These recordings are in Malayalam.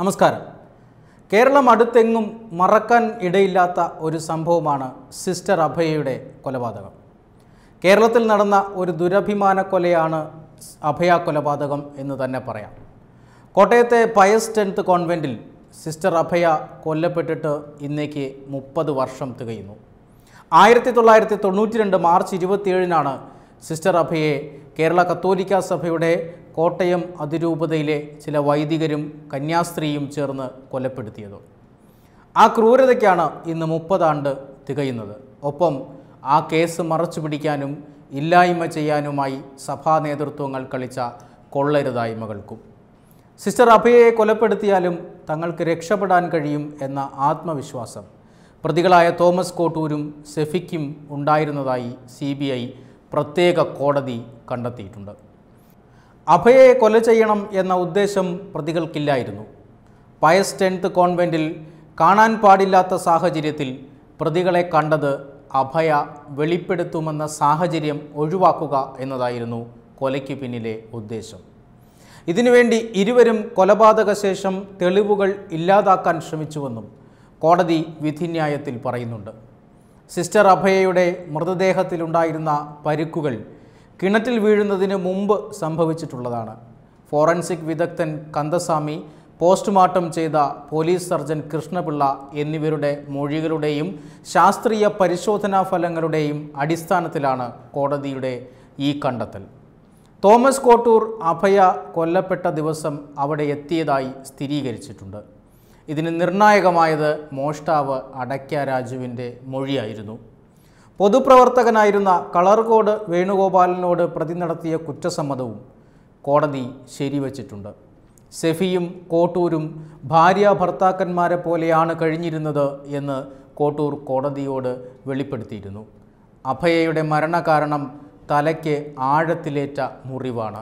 നമസ്കാരം കേരളം അടുത്തെങ്ങും മറക്കാൻ ഇടയില്ലാത്ത ഒരു സംഭവമാണ് സിസ്റ്റർ അഭയയുടെ കൊലപാതകം കേരളത്തിൽ നടന്ന ഒരു ദുരഭിമാന കൊലയാണ് അഭയ കൊലപാതകം എന്ന് തന്നെ പറയാം കോട്ടയത്തെ പയസ് ടെൻത്ത് കോൺവെൻറ്റിൽ സിസ്റ്റർ അഭയ കൊല്ലപ്പെട്ടിട്ട് ഇന്നേക്ക് മുപ്പത് വർഷം തികയുന്നു ആയിരത്തി തൊള്ളായിരത്തി തൊണ്ണൂറ്റി രണ്ട് മാർച്ച് ഇരുപത്തിയേഴിനാണ് സിസ്റ്റർ അഭയെ കേരള കത്തോലിക്ക സഭയുടെ കോട്ടയം അതിരൂപതയിലെ ചില വൈദികരും കന്യാസ്ത്രീയും ചേർന്ന് കൊലപ്പെടുത്തിയത് ആ ക്രൂരതയ്ക്കാണ് ഇന്ന് മുപ്പതാണ്ട് തികയുന്നത് ഒപ്പം ആ കേസ് മറച്ചു പിടിക്കാനും ഇല്ലായ്മ ചെയ്യാനുമായി സഭാ നേതൃത്വങ്ങൾ കളിച്ച കൊള്ളരുതായ്മകൾക്കും സിസ്റ്റർ അഭയെ കൊലപ്പെടുത്തിയാലും തങ്ങൾക്ക് രക്ഷപ്പെടാൻ കഴിയും എന്ന ആത്മവിശ്വാസം പ്രതികളായ തോമസ് കോട്ടൂരും സെഫിക്കും ഉണ്ടായിരുന്നതായി സി പ്രത്യേക കോടതി കണ്ടെത്തിയിട്ടുണ്ട് അഭയെ കൊല ചെയ്യണം എന്ന ഉദ്ദേശം പ്രതികൾക്കില്ലായിരുന്നു പയസ് ടെൻത്ത് കോൺവെൻറ്റിൽ കാണാൻ പാടില്ലാത്ത സാഹചര്യത്തിൽ പ്രതികളെ കണ്ടത് അഭയ വെളിപ്പെടുത്തുമെന്ന സാഹചര്യം ഒഴിവാക്കുക എന്നതായിരുന്നു കൊലയ്ക്ക് പിന്നിലെ ഉദ്ദേശം ഇതിനുവേണ്ടി ഇരുവരും കൊലപാതക ശേഷം തെളിവുകൾ ഇല്ലാതാക്കാൻ ശ്രമിച്ചുവെന്നും കോടതി വിധിന്യായത്തിൽ പറയുന്നുണ്ട് സിസ്റ്റർ അഭയയുടെ മൃതദേഹത്തിലുണ്ടായിരുന്ന പരുക്കുകൾ കിണറ്റിൽ വീഴുന്നതിന് മുമ്പ് സംഭവിച്ചിട്ടുള്ളതാണ് ഫോറൻസിക് വിദഗ്ധൻ കന്ദസ്വാമി പോസ്റ്റ്മോർട്ടം ചെയ്ത പോലീസ് സർജൻ കൃഷ്ണപിള്ള എന്നിവരുടെ മൊഴികളുടെയും ശാസ്ത്രീയ പരിശോധനാ ഫലങ്ങളുടെയും അടിസ്ഥാനത്തിലാണ് കോടതിയുടെ ഈ കണ്ടെത്തൽ തോമസ് കോട്ടൂർ അഭയ കൊല്ലപ്പെട്ട ദിവസം അവിടെ എത്തിയതായി സ്ഥിരീകരിച്ചിട്ടുണ്ട് ഇതിന് നിർണായകമായത് മോഷ്ടാവ് അടയ്ക്ക രാജുവിൻ്റെ മൊഴിയായിരുന്നു പൊതുപ്രവർത്തകനായിരുന്ന കളർകോട് വേണുഗോപാലിനോട് പ്രതി നടത്തിയ കുറ്റസമ്മതവും കോടതി ശരിവച്ചിട്ടുണ്ട് സെഫിയും കോട്ടൂരും ഭാര്യ ഭർത്താക്കന്മാരെ പോലെയാണ് കഴിഞ്ഞിരുന്നത് എന്ന് കോട്ടൂർ കോടതിയോട് വെളിപ്പെടുത്തിയിരുന്നു അഭയയുടെ മരണകാരണം തലയ്ക്ക് ആഴത്തിലേറ്റ മുറിവാണ്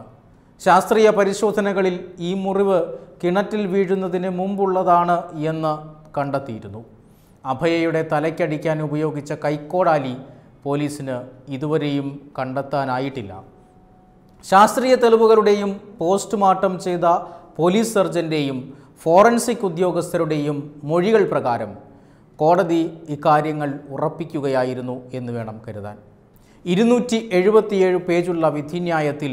ശാസ്ത്രീയ പരിശോധനകളിൽ ഈ മുറിവ് കിണറ്റിൽ വീഴുന്നതിന് മുമ്പുള്ളതാണ് എന്ന് കണ്ടെത്തിയിരുന്നു അഭയയുടെ തലയ്ക്കടിക്കാൻ ഉപയോഗിച്ച കൈക്കോടാലി പോലീസിന് ഇതുവരെയും കണ്ടെത്താനായിട്ടില്ല ശാസ്ത്രീയ തെളിവുകളുടെയും പോസ്റ്റ്മോർട്ടം ചെയ്ത പോലീസ് സർജൻ്റെയും ഫോറൻസിക് ഉദ്യോഗസ്ഥരുടെയും മൊഴികൾ പ്രകാരം കോടതി ഇക്കാര്യങ്ങൾ ഉറപ്പിക്കുകയായിരുന്നു എന്ന് വേണം കരുതാൻ ഇരുന്നൂറ്റി എഴുപത്തിയേഴ് പേജുള്ള വിധിന്യായത്തിൽ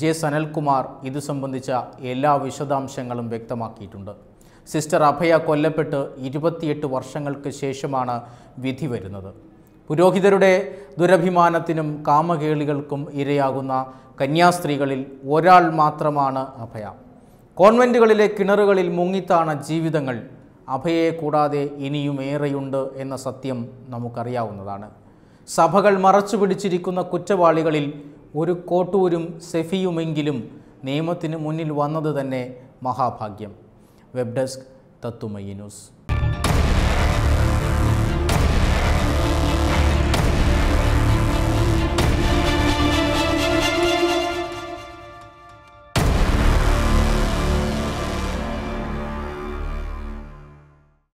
ജെ സനൽകുമാർ ഇതു സംബന്ധിച്ച എല്ലാ വിശദാംശങ്ങളും വ്യക്തമാക്കിയിട്ടുണ്ട് സിസ്റ്റർ അഭയ കൊല്ലപ്പെട്ട് ഇരുപത്തിയെട്ട് വർഷങ്ങൾക്ക് ശേഷമാണ് വിധി വരുന്നത് പുരോഹിതരുടെ ദുരഭിമാനത്തിനും കാമകേളികൾക്കും ഇരയാകുന്ന കന്യാസ്ത്രീകളിൽ ഒരാൾ മാത്രമാണ് അഭയ കോൺവെൻറ്റുകളിലെ കിണറുകളിൽ മുങ്ങിത്താണ ജീവിതങ്ങൾ അഭയെ കൂടാതെ ഇനിയും ഏറെയുണ്ട് എന്ന സത്യം നമുക്കറിയാവുന്നതാണ് സഭകൾ മറച്ചു പിടിച്ചിരിക്കുന്ന കുറ്റവാളികളിൽ ഒരു കോട്ടൂരും സെഫിയുമെങ്കിലും നിയമത്തിന് മുന്നിൽ വന്നത് തന്നെ മഹാഭാഗ്യം വെബ് ഡെസ്ക് തത്തുമയി ന്യൂസ്